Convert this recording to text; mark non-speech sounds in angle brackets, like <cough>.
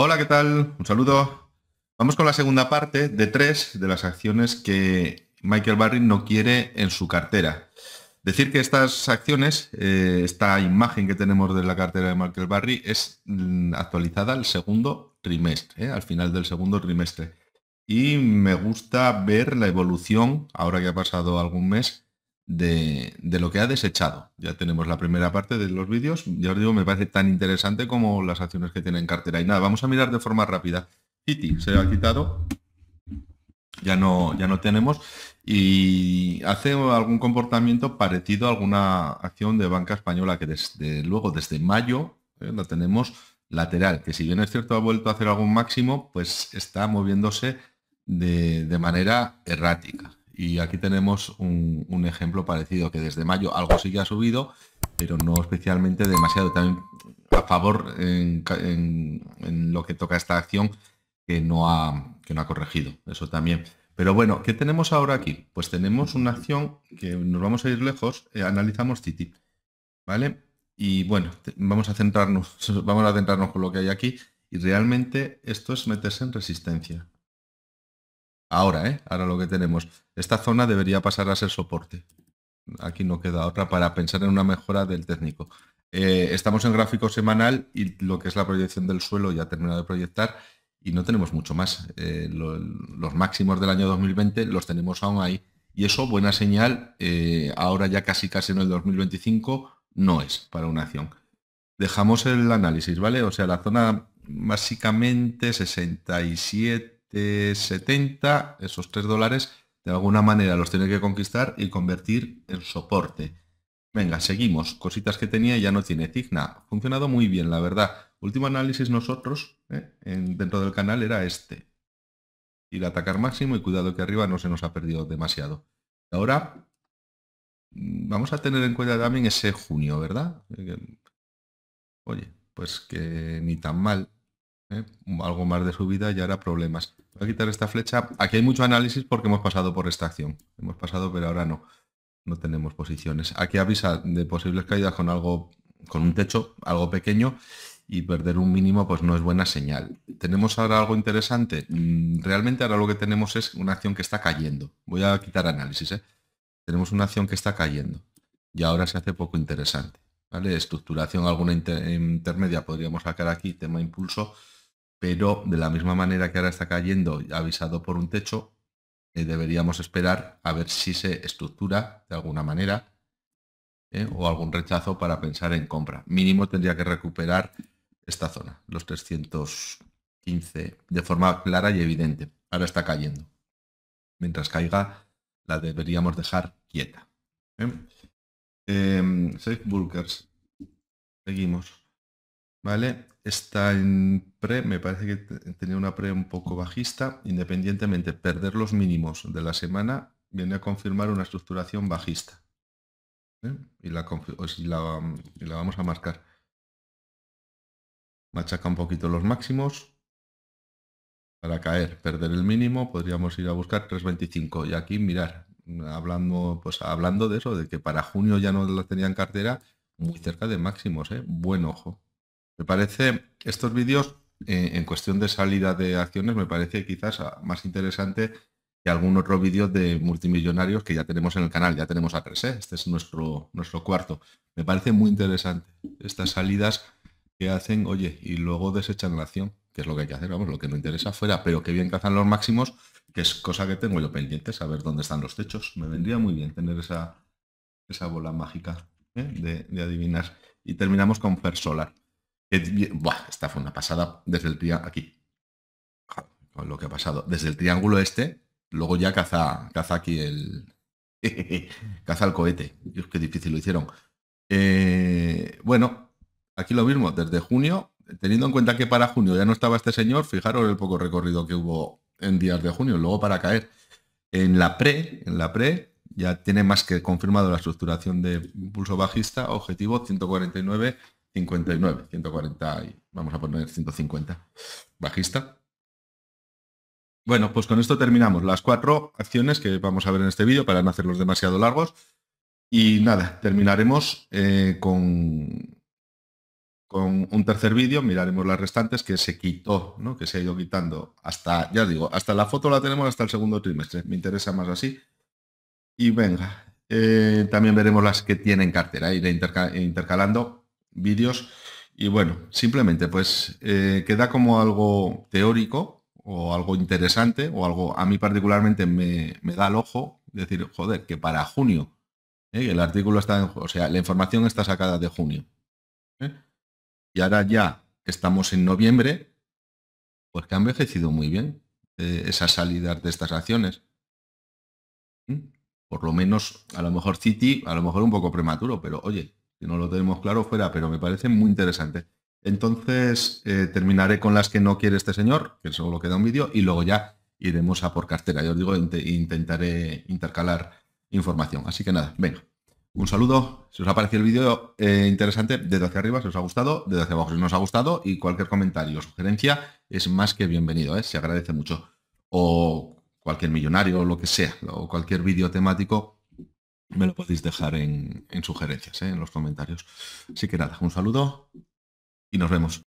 Hola, ¿qué tal? Un saludo. Vamos con la segunda parte de tres de las acciones que Michael Barry no quiere en su cartera. Decir que estas acciones, eh, esta imagen que tenemos de la cartera de Michael Barry es mm, actualizada al segundo trimestre, eh, al final del segundo trimestre. Y me gusta ver la evolución, ahora que ha pasado algún mes, de, lo que ha desechado. Ya tenemos la primera parte de los vídeos. Ya os digo, me parece tan interesante como las acciones que tiene en cartera. Y nada, vamos a mirar de forma rápida. Citi se ha quitado. Ya no, ya no tenemos. Y hace algún comportamiento parecido a alguna acción de banca española que desde luego, desde mayo, no eh, la tenemos lateral. Que si bien es cierto ha vuelto a hacer algún máximo, pues está moviéndose de manera errática. Y aquí tenemos un, ejemplo parecido, que desde mayo algo sí que ha subido, pero no especialmente demasiado. También a favor en, lo que toca esta acción, que no, ha, que no ha corregido. Eso también. Pero bueno, ¿qué tenemos ahora aquí? Pues tenemos una acción que nos vamos a ir lejos, eh, analizamos Titi, ¿vale? Y bueno, vamos a centrarnos, <laughs> vamos a centrarnos con lo que hay aquí. Y realmente esto es meterse en resistencia. Ahora, ¿eh? Ahora lo que tenemos. Esta zona debería pasar a ser soporte. Aquí no queda otra para pensar en una mejora del técnico. Eh, estamos en gráfico semanal y lo que es la proyección del suelo ya terminado de proyectar y no tenemos mucho más. Eh, los máximos del año 2020 los tenemos aún ahí. Y eso, buena señal, eh, ahora ya casi casi en el 2025 no es para una acción. Dejamos el análisis, ¿vale? O sea, la zona básicamente 67 70, esos 3 dólares, de alguna manera los tiene que conquistar y convertir en soporte. Venga, seguimos. Cositas que tenía ya no tiene. Tigna, funcionado muy bien, la verdad. Último análisis nosotros, ¿eh? dentro del canal, era este. Ir a atacar máximo y cuidado que arriba no se nos ha perdido demasiado. Ahora mm, vamos a tener en cuenta también ese junio, ¿verdad? Eh, oye, pues que ni tan mal. ¿eh? algo más de subida y ahora problemas. Voy a quitar esta flecha. Aquí hay mucho análisis porque hemos pasado por esta acción. Hemos pasado, pero ahora no. No tenemos posiciones. Aquí avisa de posibles caídas con algo, con un techo, algo pequeño y perder un mínimo pues no es buena señal. ¿Tenemos ahora algo interesante? Mm, realmente ahora lo que tenemos es una acción que está cayendo. Voy a quitar análisis. ¿eh? Tenemos una acción que está cayendo y ahora se hace poco interesante. ¿vale? Estructuración alguna intermedia podríamos sacar aquí, tema impulso, pero de la misma manera que ahora está cayendo avisado por un techo, eh, deberíamos esperar a ver si se estructura de alguna manera eh, o algún rechazo para pensar en compra. Mínimo tendría que recuperar esta zona, los 315, de forma clara y evidente. Ahora está cayendo. Mientras caiga, la deberíamos dejar quieta. ¿eh? Em, safe Bulkers. Seguimos. ¿vale? Está en pre, me parece que tenía una pre un poco bajista, independientemente perder los mínimos de la semana viene a confirmar una estructuración bajista. ¿eh? Y, la, vamos a marcar. Machaca un poquito los máximos. Para caer, perder el mínimo, podríamos ir a buscar 3.25. Y aquí mirar, hablando, pues hablando de eso, de que para junio ya no la tenían en cartera, muy cerca de máximos, ¿eh? Buen ojo. Me parece, estos vídeos eh, en cuestión de salida de acciones, me parece quizás más interesante que algún otro vídeo de multimillonarios que ya tenemos en el canal, ya tenemos a tres, ¿eh? este es nuestro, nuestro cuarto. Me parece muy interesante estas salidas que hacen, oye, y luego desechan la acción, que es lo que hay que hacer, vamos, lo que no interesa fuera, pero que bien cazan los máximos, que es cosa que tengo yo pendiente, saber dónde están los techos. Me vendría muy bien tener esa, esa bola mágica ¿eh? de, de adivinar. Y terminamos con Fer Solar esta fue una pasada desde el triángulo. Aquí. lo que ha pasado. Desde el triángulo este, luego ya caza, caza aquí el. <laughs> caza el cohete. Dios, qué difícil lo hicieron. Eh, bueno, aquí lo mismo, desde junio, teniendo en cuenta que para junio ya no estaba este señor, fijaros el poco recorrido que hubo en días de junio, luego para caer. En la pre, en la pre, ya tiene más que confirmado la estructuración de pulso bajista, objetivo 149 59, 140 y vamos a poner 150. Bajista. Bueno, pues con esto terminamos las cuatro acciones que vamos a ver en este vídeo para no hacerlos demasiado largos. Y nada, terminaremos eh, con, con un tercer vídeo, miraremos las restantes que se quitó, ¿no? que se ha ido quitando hasta, ya digo, hasta la foto la tenemos hasta el segundo trimestre, me interesa más así. Y venga, eh, también veremos las que tienen cartera, iré intercalando vídeos. Y bueno, simplemente pues eh, queda como algo teórico o algo interesante o algo a mí particularmente me, da el ojo decir, joder, que para junio, eh, el artículo está, en, o sea, la información está sacada de junio. Eh, y ahora ya estamos en noviembre, pues que ha envejecido muy bien esas salidas de estas acciones. Por lo menos, a lo mejor City, a lo mejor un poco prematuro, pero oye, no lo tenemos claro fuera, pero me parece muy interesante. Entonces eh, terminaré con las que no quiere este señor, que solo queda un vídeo, y luego ya iremos a por cartera. Yo os digo, intentaré intercalar información. Así que nada, venga. Un saludo, si os ha parecido el vídeo eh, interesante, desde hacia arriba si os ha gustado, desde hacia abajo si no os ha gustado y cualquier comentario o sugerencia es más que bienvenido, eh, se agradece mucho. O cualquier millonario o lo que sea, o cualquier vídeo temático me lo podéis dejar en, sugerencias, ¿eh? en los comentarios. Así que nada, un saludo y nos vemos.